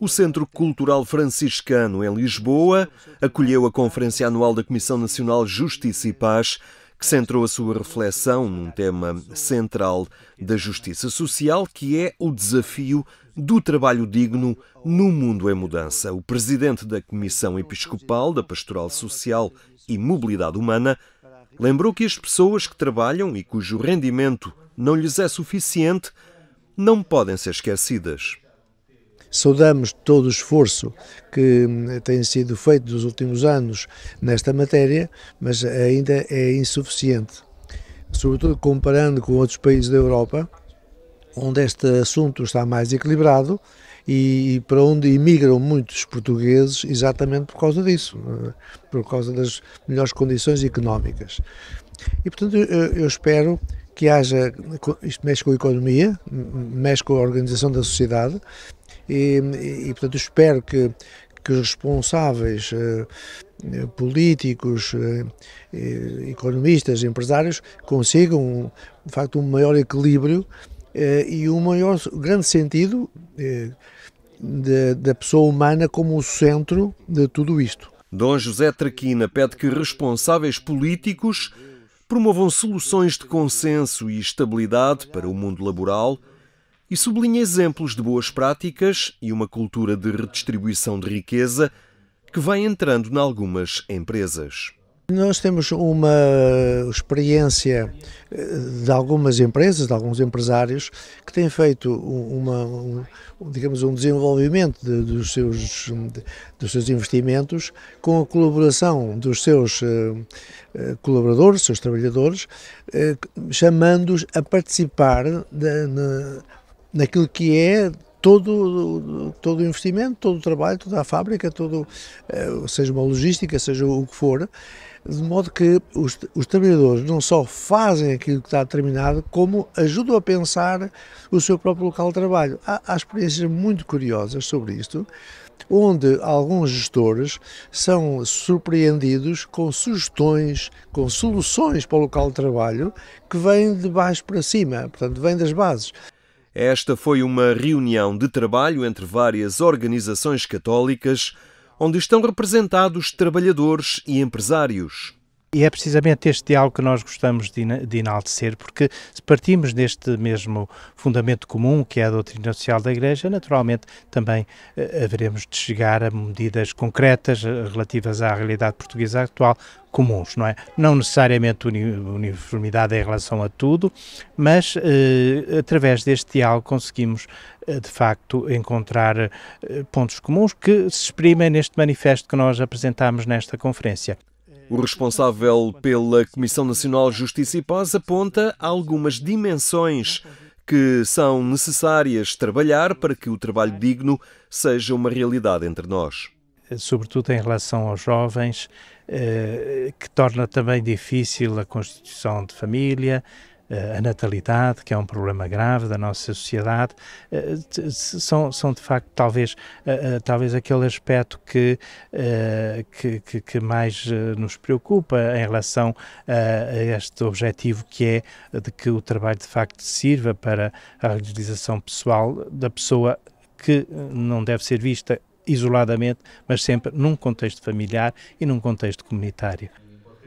o Centro Cultural Franciscano, em Lisboa, acolheu a Conferência Anual da Comissão Nacional Justiça e Paz, que centrou a sua reflexão num tema central da justiça social, que é o desafio do trabalho digno no mundo em mudança. O presidente da Comissão Episcopal da Pastoral Social e Mobilidade Humana lembrou que as pessoas que trabalham e cujo rendimento não lhes é suficiente não podem ser esquecidas. Saudamos todo o esforço que hum, tem sido feito nos últimos anos nesta matéria, mas ainda é insuficiente, sobretudo comparando com outros países da Europa, onde este assunto está mais equilibrado e, para onde imigram muitos portugueses exatamente por causa disso, eh, por causa das melhores condições económicas. E, portanto, eu espero que haja, isto mexe com a economia, mexe com a organização da sociedade, e, e, portanto, espero que, que os responsáveis eh, políticos, eh, economistas, empresários consigam, de facto, um maior equilíbrio eh, e um maior grande sentido eh, da pessoa humana como o centro de tudo isto. Dom José Traquina pede que responsáveis políticos promovam soluções de consenso e estabilidade para o mundo laboral e sublinha exemplos de boas práticas e uma cultura de redistribuição de riqueza que vai entrando em algumas empresas. Nós temos uma experiência eh, de algumas empresas, de alguns empresários, que têm feito uma, um, digamos, um desenvolvimento de, dos, seus, de, dos seus investimentos com a colaboração dos seus uh, colaboradores, seus trabalhadores, uh, chamando-os a participar de, na, naquilo que é todo todo o investimento, todo o trabalho, toda a fábrica, todo eh, seja uma logística, seja o que for, de modo que os, os trabalhadores não só fazem aquilo que está determinado, como ajudam a pensar o seu próprio local de trabalho. Há, há experiências muito curiosas sobre isto, onde alguns gestores são surpreendidos com sugestões, com soluções para o local de trabalho que vêm de baixo para cima, portanto, vêm das bases. Esta foi uma reunião de trabalho entre várias organizações católicas, onde estão representados trabalhadores e empresários. E é precisamente este diálogo que nós gostamos de enaltecer, porque se partimos deste mesmo fundamento comum, que é a doutrina social da Igreja, naturalmente também eh, haveremos de chegar a medidas concretas eh, relativas à realidade portuguesa atual comuns, não é? Não necessariamente uniformidade em relação a tudo, mas eh, através deste diálogo conseguimos de facto encontrar pontos comuns que se exprimem neste manifesto que nós apresentámos nesta conferência. O responsável pela Comissão Nacional de Justiça e Paz aponta algumas dimensões que são necessárias trabalhar para que o trabalho digno seja uma realidade entre nós. Sobretudo em relação aos jovens, eh, que torna também difícil a constituição de família, eh, a natalidade, que é um problema grave da nossa sociedade, eh, são, são de facto talvez, eh, talvez aquele aspecto que, que, que, que mais nos preocupa em relação a este objetivo que é de que o trabalho de facto sirva para a realização pessoal da pessoa que não deve ser vista isoladamente, mas sempre num contexto familiar e num contexto comunitário.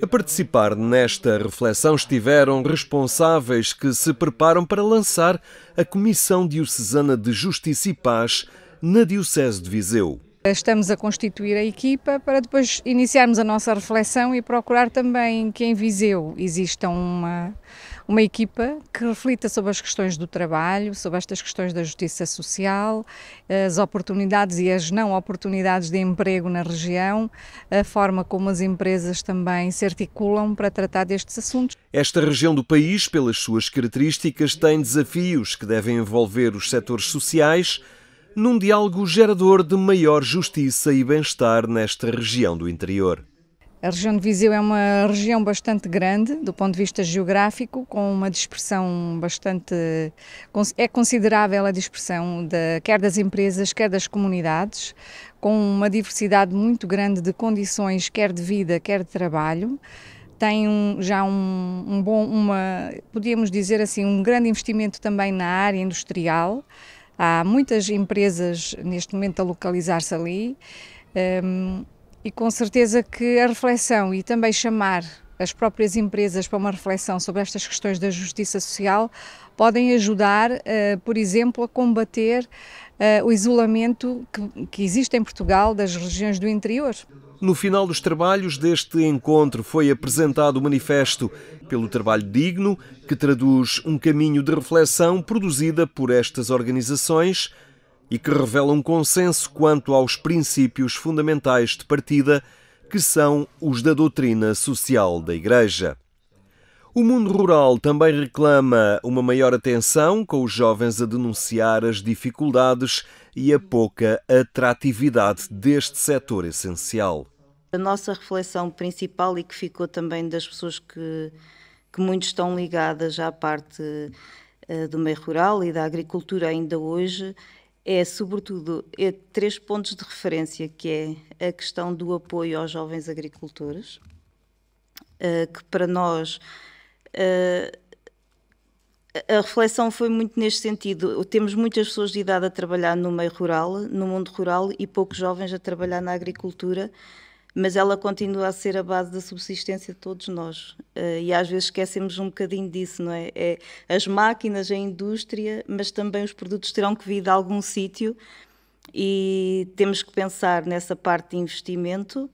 A participar nesta reflexão estiveram responsáveis que se preparam para lançar a Comissão Diocesana de Justiça e Paz na Diocese de Viseu. Estamos a constituir a equipa para depois iniciarmos a nossa reflexão e procurar também que em Viseu exista uma uma equipa que reflita sobre as questões do trabalho, sobre estas questões da justiça social, as oportunidades e as não oportunidades de emprego na região, a forma como as empresas também se articulam para tratar destes assuntos. Esta região do país, pelas suas características, tem desafios que devem envolver os setores sociais num diálogo gerador de maior justiça e bem-estar nesta região do interior. A região de Viseu é uma região bastante grande do ponto de vista geográfico, com uma dispersão bastante. É considerável a dispersão de, quer das empresas, quer das comunidades, com uma diversidade muito grande de condições, quer de vida, quer de trabalho. Tem um, já um, um bom, uma, podíamos dizer assim, um grande investimento também na área industrial. Há muitas empresas neste momento a localizar-se ali. Um, e com certeza que a reflexão e também chamar as próprias empresas para uma reflexão sobre estas questões da justiça social podem ajudar, eh, por exemplo, a combater eh, o isolamento que existe em Portugal das regiões do interior. No final dos trabalhos deste encontro foi apresentado o manifesto pelo trabalho digno, que traduz um caminho de reflexão produzida por estas organizações e que revela um consenso quanto aos princípios fundamentais de partida, que são os da doutrina social da Igreja. O mundo rural também reclama uma maior atenção com os jovens a denunciar as dificuldades e a pouca atratividade deste setor essencial. A nossa reflexão principal e que ficou também das pessoas que, que muito estão ligadas à parte eh, do meio rural e da agricultura ainda hoje é sobretudo é três pontos de referência, que é a questão do apoio aos jovens agricultores, uh, que para nós uh, a reflexão foi muito neste sentido. Temos muitas pessoas de idade a trabalhar no meio rural, no mundo rural, e poucos jovens a trabalhar na agricultura mas ela continua a ser a base da subsistência de todos nós. Eh, e às vezes esquecemos um bocadinho disso, não é? é as máquinas, a indústria, mas também os produtos terão que vir de algum sítio e temos que pensar nessa parte de investimento.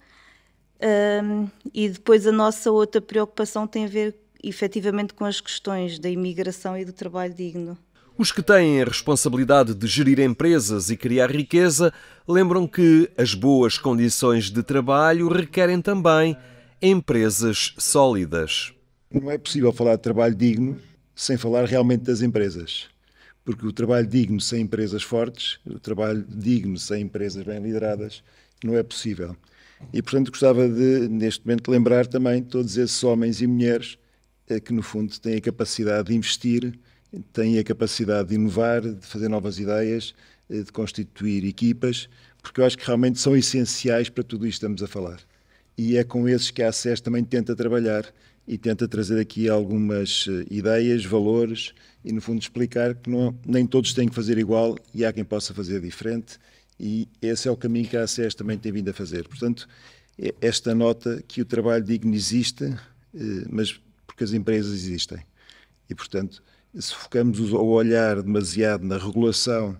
Um, e depois a nossa outra preocupação tem a ver efetivamente com as questões da imigração e do trabalho digno. Os que têm a responsabilidade de gerir empresas e criar riqueza lembram que as boas condições de trabalho requerem também empresas sólidas. Não é possível falar de trabalho digno sem falar realmente das empresas. Porque o trabalho digno sem empresas fortes, o trabalho digno sem empresas bem lideradas, não é possível. E, portanto, gostava de, neste momento, lembrar também todos esses homens e mulheres eh, que, no fundo, têm a capacidade de investir têm a capacidade de inovar, de fazer novas ideias, eh, de constituir equipas, porque eu acho que realmente são essenciais para tudo isto que estamos a falar. E é com esses que a ACES também tenta trabalhar e tenta trazer aqui algumas eh, ideias, valores e, no fundo, explicar que não, nem todos têm que fazer igual e há quem possa fazer diferente. E esse é o caminho que a ACES também tem vindo a fazer. Portanto, esta nota que o trabalho digno existe, eh, mas porque as empresas existem. E, portanto, se focamos o olhar demasiado na regulação,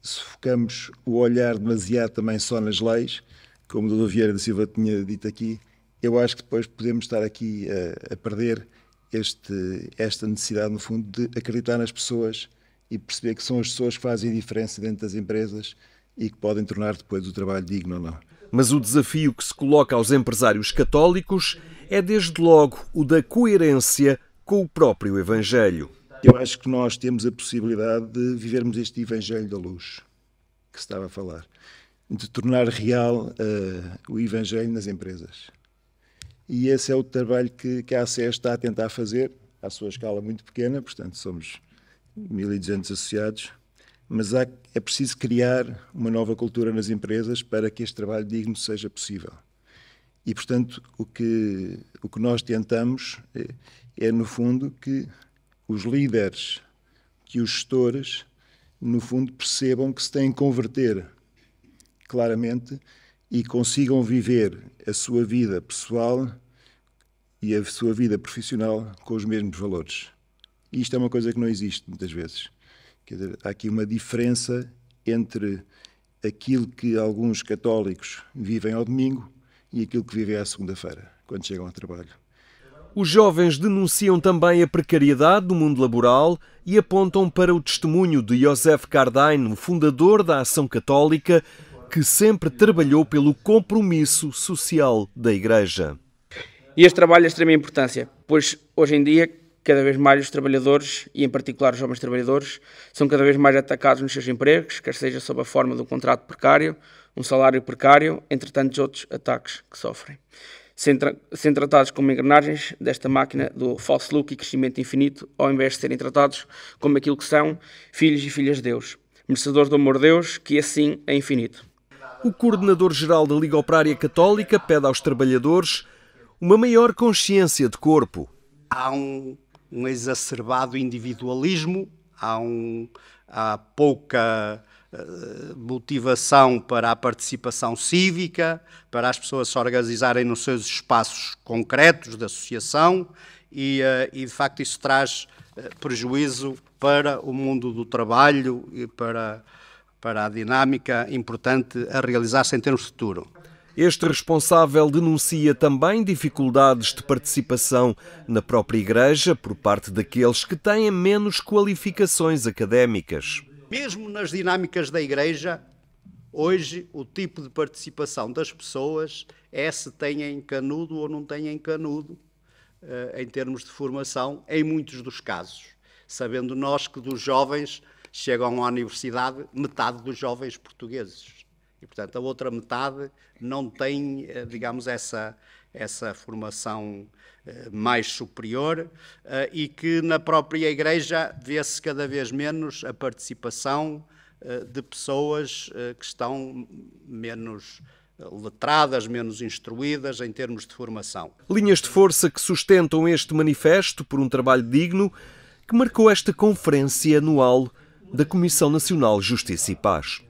se focamos o olhar demasiado também só nas leis, como o Dr. Vieira da Silva tinha dito aqui, eu acho que depois podemos estar aqui a, a perder este, esta necessidade, no fundo, de acreditar nas pessoas e perceber que são as pessoas que fazem a diferença dentro das empresas e que podem tornar depois o trabalho digno ou não. Mas o desafio que se coloca aos empresários católicos é, desde logo, o da coerência com o próprio Evangelho eu acho que nós temos a possibilidade de vivermos este Evangelho da Luz que se estava a falar, de tornar real uh, o Evangelho nas empresas. E esse é o trabalho que, que a ACE está a tentar fazer, à sua escala muito pequena, portanto somos 1.200 associados, mas há, é preciso criar uma nova cultura nas empresas para que este trabalho digno seja possível. E, portanto, o que, o que nós tentamos é, é no fundo, que os líderes, que os gestores, no fundo, percebam que se têm que converter claramente e consigam viver a sua vida pessoal e a sua vida profissional com os mesmos valores. isto é uma coisa que não existe muitas vezes. Dizer, há aqui uma diferença entre aquilo que alguns católicos vivem ao domingo e aquilo que vivem à segunda-feira, quando chegam ao trabalho. Os jovens denunciam também a precariedade do mundo laboral e apontam para o testemunho de José Kardain, o fundador da Ação Católica, que sempre trabalhou pelo compromisso social da Igreja. E este trabalho é de extrema importância, pois hoje em dia, cada vez mais os trabalhadores, e em particular os jovens trabalhadores, são cada vez mais atacados nos seus empregos, quer seja sob a forma de um contrato precário, um salário precário, entre tantos outros ataques que sofrem. Sem tratados como engrenagens desta máquina do falso lucro e crescimento infinito, ao invés de serem tratados como aquilo que são, filhos e filhas de Deus, merecedores do amor de Deus, que assim é infinito. O coordenador-geral da Liga Operária Católica pede aos trabalhadores uma maior consciência de corpo. Há um, um exacerbado individualismo, há, um, há pouca eh, motivação para a participação cívica, para as pessoas se organizarem nos seus espaços concretos de associação, e, eh, e de facto isso traz eh, prejuízo para o mundo do trabalho e para, para a dinâmica importante a realizar-se em termos de futuro. Este responsável denuncia também dificuldades de participação na própria Igreja por parte daqueles que têm menos qualificações académicas. Mesmo nas dinâmicas da Igreja, hoje o tipo de participação das pessoas é se têm canudo ou não têm canudo, eh, em termos de formação, em muitos dos casos. Sabendo nós que dos jovens chegam à universidade metade dos jovens portugueses. E, portanto, a outra metade não tem, eh, digamos, essa, essa formação eh, mais superior eh, e que na própria Igreja vê-se cada vez menos a participação eh, de pessoas que estão menos letradas, menos instruídas em termos de formação. Linhas de força que sustentam este manifesto por um trabalho digno que marcou esta conferência anual da Comissão Nacional Justiça e Paz.